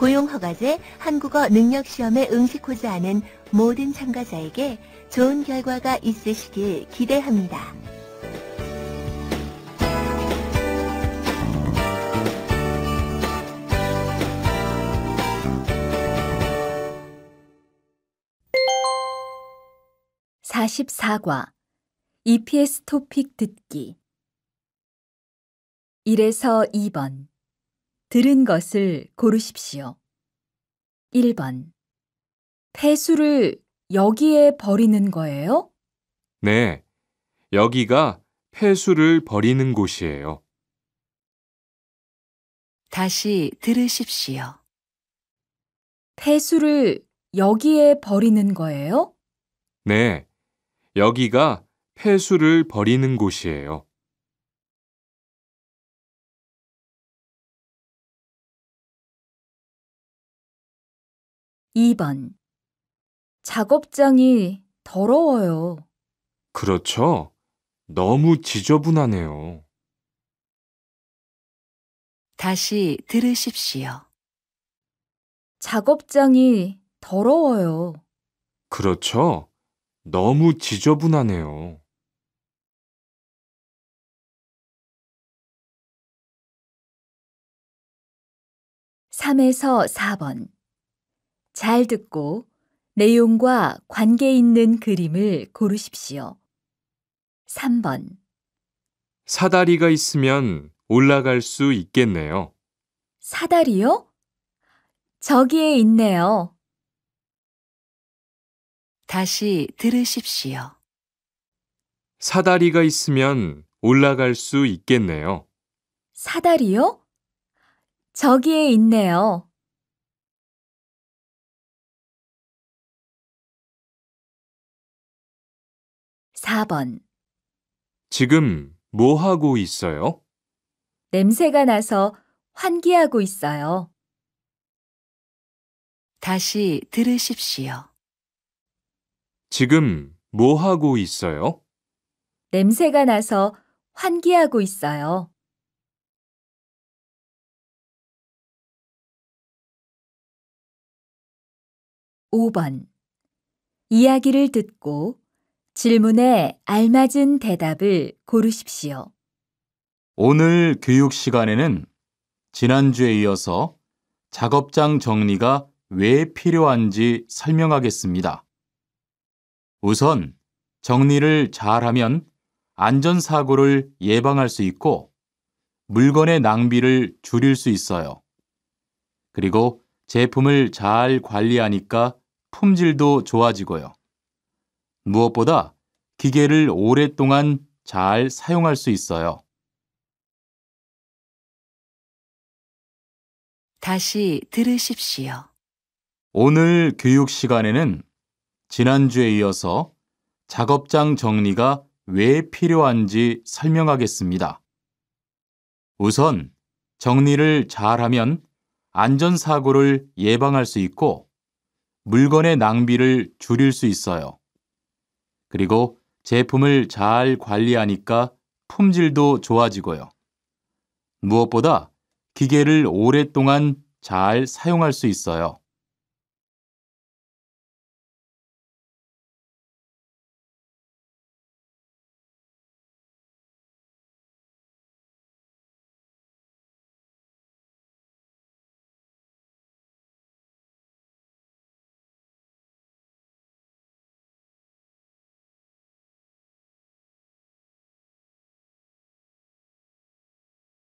고용허가제 한국어 능력시험에 응시코지 않은 모든 참가자에게 좋은 결과가 있으시길 기대합니다. (44과) EPS 토픽 듣기 1에서 2번 들은 것을 고르십시오. 1번. 폐수를 여기에 버리는 거예요? 네. 여기가 폐수를 버리는 곳이에요. 다시 들으십시오. 폐수를 여기에 버리는 거예요? 네. 여기가 폐수를 버리는 곳이에요. 2번. 작업장이 더러워요. 그렇죠. 너무 지저분하네요. 다시 들으십시오. 작업장이 더러워요. 그렇죠. 너무 지저분하네요. 3에서 4번 잘 듣고 내용과 관계 있는 그림을 고르십시오. 3번. 사다리가 있으면 올라갈 수 있겠네요. 사다리요? 저기에 있네요. 다시 들으십시오. 사다리가 있으면 올라갈 수 있겠네요. 사다리요? 저기에 있네요. 4번. 지금 뭐 하고 있어요? 냄새가 나서 환기하고 있어요. 다시 들으십시오. 지금 뭐 하고 있어요? 냄새가 나서 환기하고 있어요. 5번. 이야기를 듣고 질문에 알맞은 대답을 고르십시오. 오늘 교육 시간에는 지난주에 이어서 작업장 정리가 왜 필요한지 설명하겠습니다. 우선 정리를 잘하면 안전사고를 예방할 수 있고 물건의 낭비를 줄일 수 있어요. 그리고 제품을 잘 관리하니까 품질도 좋아지고요. 무엇보다 기계를 오랫동안 잘 사용할 수 있어요. 다시 들으십시오. 오늘 교육 시간에는 지난주에 이어서 작업장 정리가 왜 필요한지 설명하겠습니다. 우선 정리를 잘하면 안전사고를 예방할 수 있고 물건의 낭비를 줄일 수 있어요. 그리고 제품을 잘 관리하니까 품질도 좋아지고요. 무엇보다 기계를 오랫동안 잘 사용할 수 있어요.